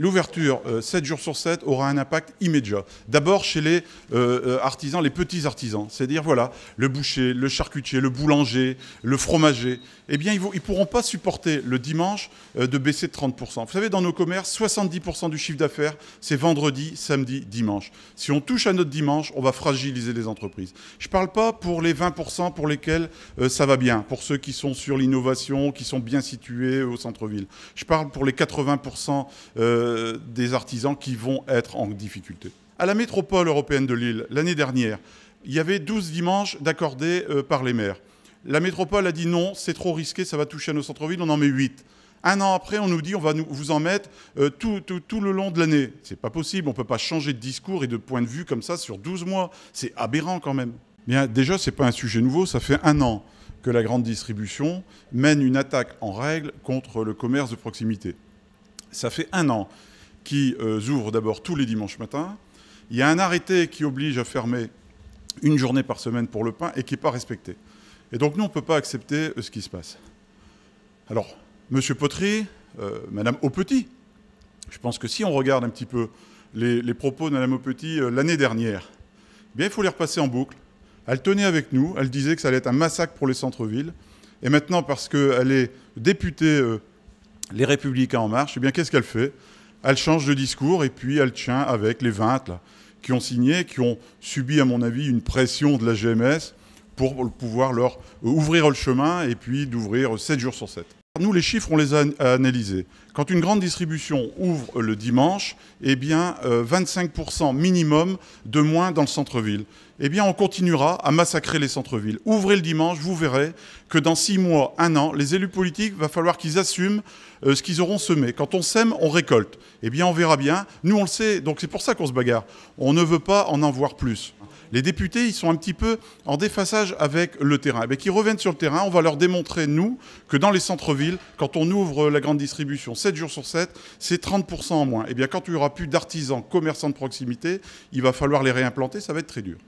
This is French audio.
l'ouverture 7 euh, jours sur 7 aura un impact immédiat. D'abord chez les euh, euh, artisans, les petits artisans, c'est-à-dire voilà, le boucher, le charcutier, le boulanger, le fromager, eh bien ils ne pourront pas supporter le dimanche de baisser de 30%. Vous savez, dans nos commerces, 70% du chiffre d'affaires, c'est vendredi, samedi, dimanche. Si on touche à notre dimanche, on va fragiliser les entreprises. Je ne parle pas pour les 20% pour lesquels ça va bien, pour ceux qui sont sur l'innovation, qui sont bien situés au centre-ville. Je parle pour les 80% euh, des artisans qui vont être en difficulté. À la métropole européenne de Lille, l'année dernière, il y avait 12 dimanches d'accordés euh, par les maires. La métropole a dit non, c'est trop risqué, ça va toucher à nos centres-villes, on en met 8. Un an après, on nous dit on va vous en mettre euh, tout, le long de l'année. C'est pas possible, on peut pas changer de discours et de point de vue comme ça sur 12 mois. C'est aberrant quand même. Bien, déjà, c'est pas un sujet nouveau, ça fait un an que la grande distribution mène une attaque en règle contre le commerce de proximité ça fait un an qu'ils euh, ouvrent d'abord tous les dimanches matins. Il y a un arrêté qui oblige à fermer une journée par semaine pour le pain et qui n'est pas respecté. Et donc nous, on ne peut pas accepter euh, ce qui se passe. Alors, M. Potry, euh, Madame Aupetit, je pense que si on regarde un petit peu les, propos de Madame Aupetit euh, l'année dernière, eh bien, il faut les repasser en boucle. Elle tenait avec nous, elle disait que ça allait être un massacre pour les centres-villes. Et maintenant, parce qu'elle est députée les Républicains en marche, eh bien qu'est-ce qu'elle fait Elle change de discours et puis elle tient avec les 20 qui ont signé, qui ont subi à mon avis une pression de la GMS pour pouvoir leur euh, ouvrir le chemin et puis d'ouvrir 7 jours sur 7 nous, les chiffres, on les a analysés. Quand une grande distribution ouvre le dimanche, eh bien, 25% euh, minimum de moins dans le centre-ville. Eh bien, on continuera à massacrer les centres-villes. Ouvrez le dimanche, vous verrez que dans six mois, un an, les élus politiques, va falloir qu'ils assument euh, ce qu'ils auront semé. Quand on sème, on récolte. Eh bien, on verra bien. Nous, on le sait, donc c'est pour ça qu'on se bagarre. On ne veut pas en en voir plus. Les députés, ils sont un petit peu en défaçage avec le terrain. Eh bien, qu'ils reviennent sur le terrain, on va leur démontrer, nous, que dans les centres-villes, quand on ouvre la grande distribution 7 jours sur 7, c'est 30% en moins. Et eh bien quand il n'y aura plus d'artisans, commerçants de proximité, il va falloir les réimplanter, ça va être très dur.